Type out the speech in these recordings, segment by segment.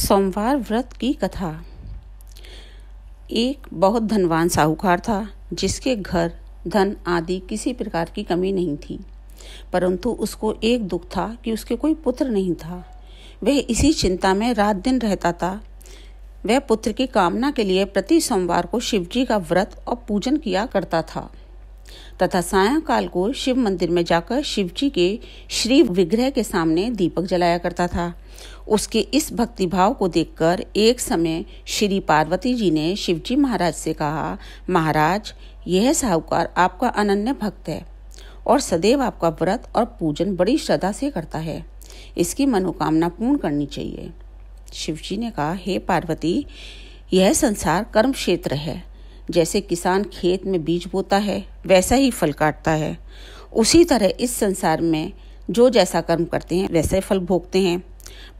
सोमवार व्रत की कथा एक बहुत धनवान साहूकार था जिसके घर धन आदि किसी प्रकार की कमी नहीं थी परंतु उसको एक दुख था कि उसके कोई पुत्र नहीं था वह इसी चिंता में रात दिन रहता था वह पुत्र की कामना के लिए प्रति सोमवार को शिवजी का व्रत और पूजन किया करता था तथा सायंकाल को शिव मंदिर में जाकर शिव जी के श्री विग्रह के सामने दीपक जलाया करता था उसके इस भक्ति भाव को देखकर एक समय श्री पार्वती जी ने शिवजी महाराज से कहा महाराज यह साहूकार आपका अनन्य भक्त है और सदैव आपका व्रत और पूजन बड़ी श्रद्धा से करता है इसकी मनोकामना पूर्ण करनी चाहिए शिवजी ने कहा हे पार्वती यह संसार कर्म क्षेत्र है जैसे किसान खेत में बीज बोता है वैसा ही फल काटता है उसी तरह इस संसार में जो जैसा कर्म करते हैं वैसे फल भोगते हैं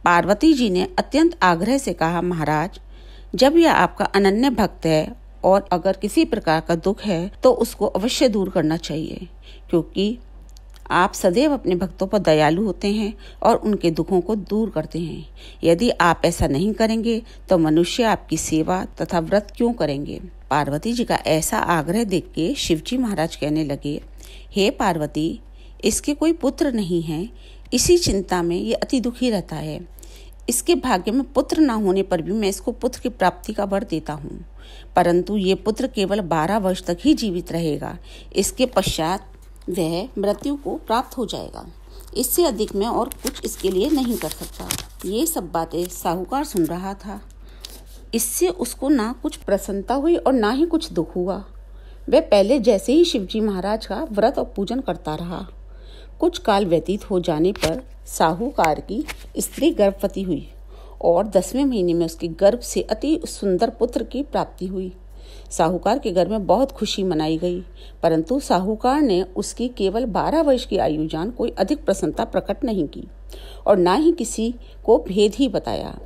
पार्वती जी ने अत्यंत आग्रह से कहा महाराज जब यह आपका अनन्य भक्त है और अगर किसी प्रकार का दुख है तो उसको अवश्य दूर करना चाहिए क्योंकि आप सदैव अपने भक्तों पर दयालु होते हैं और उनके दुखों को दूर करते हैं यदि आप ऐसा नहीं करेंगे तो मनुष्य आपकी सेवा तथा व्रत क्यों करेंगे पार्वती जी का ऐसा आग्रह देख के शिव जी महाराज कहने लगे हे पार्वती इसके कोई पुत्र नहीं है इसी चिंता में ये अति दुखी रहता है इसके भाग्य में पुत्र ना होने पर भी मैं इसको पुत्र की प्राप्ति का वर देता हूँ परंतु ये पुत्र केवल बारह वर्ष तक ही जीवित रहेगा इसके पश्चात वह मृत्यु को प्राप्त हो जाएगा इससे अधिक मैं और कुछ इसके लिए नहीं कर सकता ये सब बातें साहूकार सुन रहा था इससे उसको ना कुछ प्रसन्नता हुई और ना ही कुछ दुख हुआ वह पहले जैसे ही शिवजी महाराज का व्रत और पूजन करता रहा कुछ काल व्यतीत हो जाने पर साहूकार की स्त्री गर्भवती हुई और दसवें महीने में उसके गर्भ से अति सुंदर पुत्र की प्राप्ति हुई साहूकार के घर में बहुत खुशी मनाई गई परंतु साहूकार ने उसकी केवल बारह वर्ष की आयु जान कोई अधिक प्रसन्नता प्रकट नहीं की और ना ही किसी को भेद ही बताया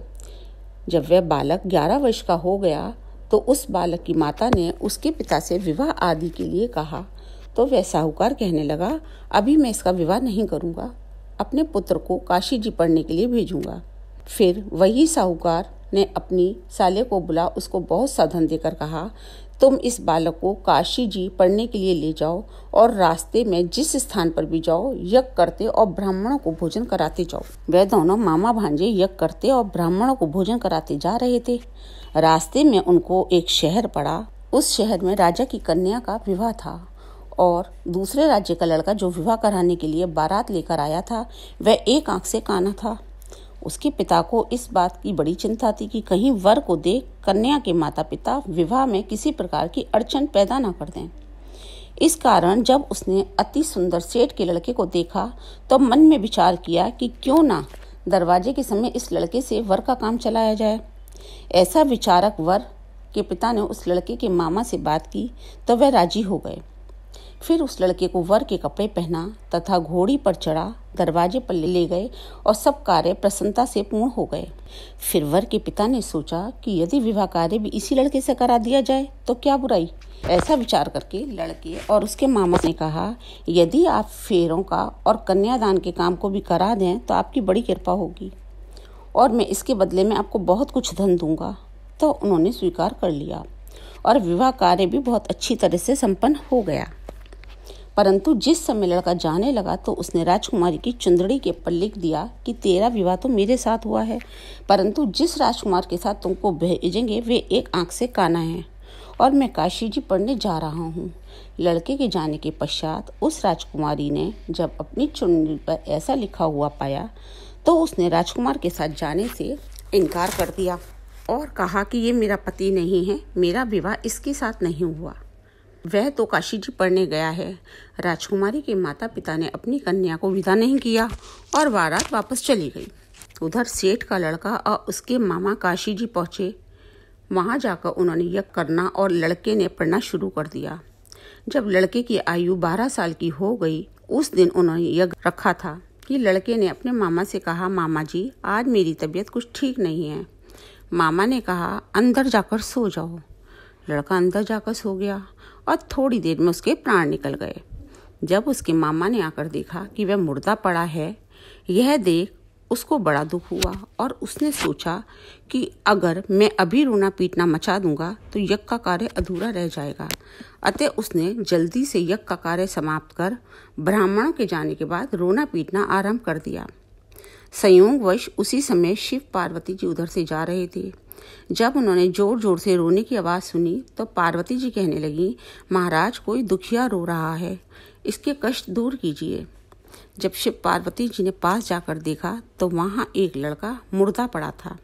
जब वह बालक ग्यारह वर्ष का हो गया तो उस बालक की माता ने उसके पिता से विवाह आदि के लिए कहा तो वह साहूकार कहने लगा अभी मैं इसका विवाह नहीं करूँगा अपने पुत्र को काशी जी पढ़ने के लिए भेजूंगा फिर वही साहूकार ने अपनी साले को बुला उसको बहुत साधन देकर कहा तुम इस बालक को काशी जी पढ़ने के लिए ले जाओ और रास्ते में जिस स्थान पर भी जाओ यज्ञ करते और ब्राह्मणों को भोजन कराते जाओ वह दोनों मामा भांजे यज्ञ करते और ब्राह्मणों को भोजन कराते जा रहे थे रास्ते में उनको एक शहर पड़ा उस शहर में राजा की कन्या का विवाह था और दूसरे राज्य का लड़का जो विवाह कराने के लिए बारात लेकर आया था वह एक आंख से काना था उसके पिता को इस बात की बड़ी चिंता थी कि कहीं वर को देख कन्या के माता पिता विवाह में किसी प्रकार की अड़चन पैदा ना कर दें इस कारण जब उसने अति सुंदर सेठ के लड़के को देखा तो मन में विचार किया कि क्यों ना दरवाजे के समय इस लड़के से वर का काम चलाया जाए ऐसा विचारक वर के पिता ने उस लड़के के मामा से बात की तो वह राजी हो गए फिर उस लड़के को वर के कपड़े पहना तथा घोड़ी पर चढ़ा दरवाजे पर ले गए और सब कार्य प्रसन्नता से पूर्ण हो गए फिर वर के पिता ने सोचा कि यदि विवाह कार्य भी इसी लड़के से करा दिया जाए तो क्या बुराई ऐसा विचार करके लड़के और उसके मामा ने कहा यदि आप फेरों का और कन्यादान के काम को भी करा दें तो आपकी बड़ी कृपा होगी और मैं इसके बदले में आपको बहुत कुछ धन दूंगा तो उन्होंने स्वीकार कर लिया और विवाह कार्य भी बहुत अच्छी तरह से संपन्न हो गया परंतु जिस समय लड़का जाने लगा तो उसने राजकुमारी की चुंदड़ी के ऊपर लिख दिया कि तेरा विवाह तो मेरे साथ हुआ है परंतु जिस राजकुमार के साथ तुमको भेजेंगे वे एक आंख से काना है और मैं काशी जी पढ़ने जा रहा हूँ लड़के के जाने के पश्चात उस राजकुमारी ने जब अपनी चुनरी पर ऐसा लिखा हुआ पाया तो उसने राजकुमार के साथ जाने से इनकार कर दिया और कहा कि ये मेरा पति नहीं है मेरा विवाह इसके साथ नहीं हुआ वह तो काशी जी पढ़ने गया है राजकुमारी के माता पिता ने अपनी कन्या को विदा नहीं किया और वारात वापस चली गई उधर सेठ का लड़का और उसके मामा काशी जी पहुँचे वहाँ जाकर उन्होंने यज्ञ करना और लड़के ने पढ़ना शुरू कर दिया जब लड़के की आयु बारह साल की हो गई उस दिन उन्होंने यज्ञ रखा था कि लड़के ने अपने मामा से कहा मामा जी आज मेरी तबीयत कुछ ठीक नहीं है मामा ने कहा अंदर जाकर सो जाओ लड़का अंदर जाकर सो गया और थोड़ी देर में उसके प्राण निकल गए जब उसके मामा ने आकर देखा कि वह मुर्दा पड़ा है यह देख उसको बड़ा दुख हुआ और उसने सोचा कि अगर मैं अभी रोना पीटना मचा दूंगा तो यज्ञ का कार्य अधूरा रह जाएगा अतः उसने जल्दी से यज्ञ का कार्य समाप्त कर ब्राह्मणों के जाने के बाद रोना पीटना आरंभ कर दिया संयोगवश उसी समय शिव पार्वती जी उधर से जा रहे थे जब उन्होंने जोर जोर से रोने की आवाज़ सुनी तो पार्वती जी कहने लगी महाराज कोई दुखिया रो रहा है इसके कष्ट दूर कीजिए जब शिव पार्वती जी ने पास जाकर देखा तो वहाँ एक लड़का मुर्दा पड़ा था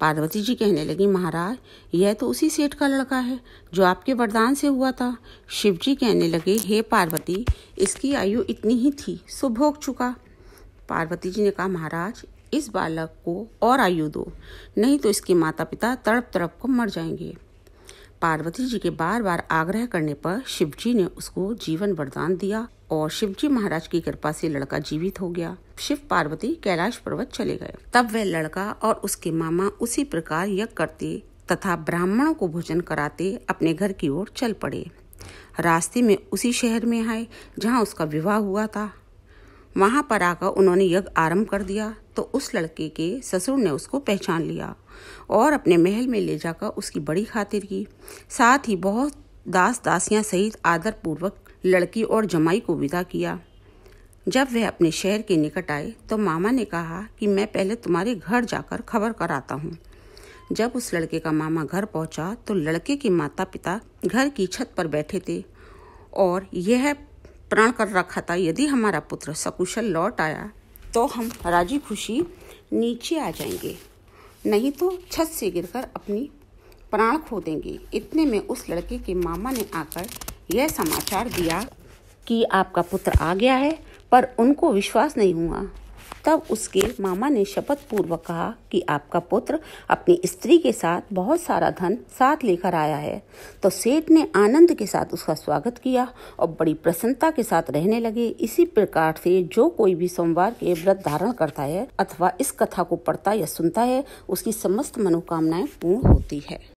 पार्वती जी कहने लगी महाराज यह तो उसी सेठ का लड़का है जो आपके वरदान से हुआ था शिव जी कहने लगे हे पार्वती इसकी आयु इतनी ही थी सो भोग चुका पार्वती जी ने कहा महाराज इस बालक को और आयु दो नहीं तो इसके माता पिता तड़प तड़प को मर जाएंगे पार्वती जी के बार बार आग्रह करने पर शिवजी ने उसको जीवन वरदान दिया और शिवजी महाराज की कृपा से लड़का जीवित हो गया शिव पार्वती कैलाश पर्वत चले गए तब वह लड़का और उसके मामा उसी प्रकार यज्ञ करते तथा ब्राह्मणों को भोजन कराते अपने घर की ओर चल पड़े रास्ते में उसी शहर में आए जहाँ उसका विवाह हुआ था वहां पर आकर उन्होंने यज्ञ आरंभ कर दिया तो उस लड़के के ससुर ने उसको पहचान लिया और अपने महल में ले जाकर उसकी बड़ी खातिर की साथ ही बहुत दास दासियां सहित आदरपूर्वक लड़की और जमाई को विदा किया जब वह अपने शहर के निकट आए तो मामा ने कहा कि मैं पहले तुम्हारे घर जाकर खबर कराता हूँ जब उस लड़के का मामा घर पहुंचा तो लड़के के माता पिता घर की छत पर बैठे थे और यह प्रण कर रखा था यदि हमारा पुत्र सकुशल लौट आया तो हम राजी खुशी नीचे आ जाएंगे नहीं तो छत से गिरकर अपनी प्राण खो देंगे इतने में उस लड़के के मामा ने आकर यह समाचार दिया कि आपका पुत्र आ गया है पर उनको विश्वास नहीं हुआ तब उसके मामा ने शपथ पूर्वक कहा कि आपका पुत्र अपनी स्त्री के साथ बहुत सारा धन साथ लेकर आया है तो सेठ ने आनंद के साथ उसका स्वागत किया और बड़ी प्रसन्नता के साथ रहने लगे इसी प्रकार से जो कोई भी सोमवार के व्रत धारण करता है अथवा इस कथा को पढ़ता या सुनता है उसकी समस्त मनोकामनाएं पूर्ण होती है